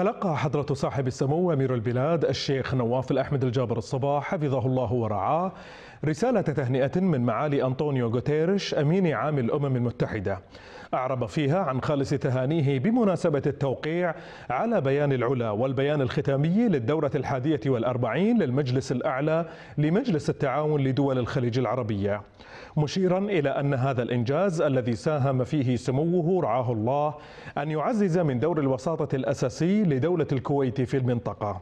تلقى حضرة صاحب السمو أمير البلاد الشيخ نواف الأحمد الجابر الصباح حفظه الله ورعاه رسالة تهنئة من معالي أنطونيو غوتيريش أمين عام الأمم المتحدة أعرب فيها عن خالص تهانيه بمناسبة التوقيع على بيان العلا والبيان الختامي للدورة الحادية والأربعين للمجلس الأعلى لمجلس التعاون لدول الخليج العربية مشيرا إلى أن هذا الإنجاز الذي ساهم فيه سموه رعاه الله أن يعزز من دور الوساطة الأساسي لدولة الكويت في المنطقة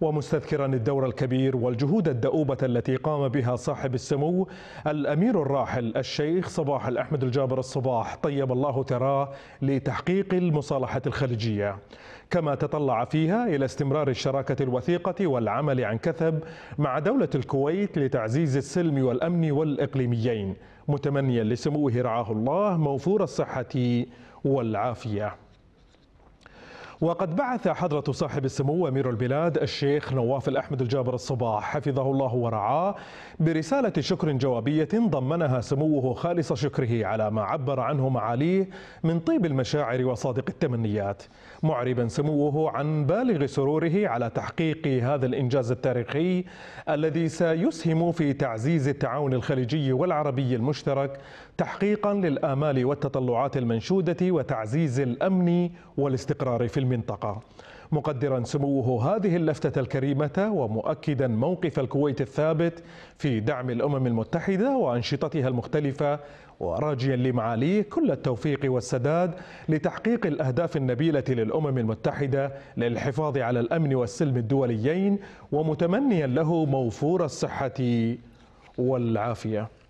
ومستذكرا الدور الكبير والجهود الدؤوبة التي قام بها صاحب صاحب السمو الأمير الراحل الشيخ صباح الأحمد الجابر الصباح طيب الله ثراه لتحقيق المصالحة الخليجية كما تطلع فيها إلى استمرار الشراكة الوثيقة والعمل عن كثب مع دولة الكويت لتعزيز السلم والأمن والإقليميين متمنيا لسموه رعاه الله موفور الصحة والعافية وقد بعث حضرة صاحب السمو أمير البلاد الشيخ نواف الأحمد الجابر الصباح حفظه الله ورعاه برسالة شكر جوابية ضمنها سموه خالص شكره على ما عبر عنه معاليه من طيب المشاعر وصادق التمنيات معربا سموه عن بالغ سروره على تحقيق هذا الإنجاز التاريخي الذي سيسهم في تعزيز التعاون الخليجي والعربي المشترك تحقيقا للآمال والتطلعات المنشودة وتعزيز الأمن والاستقرار في المنطقة مقدرا سموه هذه اللفتة الكريمة ومؤكدا موقف الكويت الثابت في دعم الأمم المتحدة وأنشطتها المختلفة وراجيا لمعاليه كل التوفيق والسداد لتحقيق الأهداف النبيلة للأمم المتحدة للحفاظ على الأمن والسلم الدوليين ومتمنيا له موفور الصحة والعافية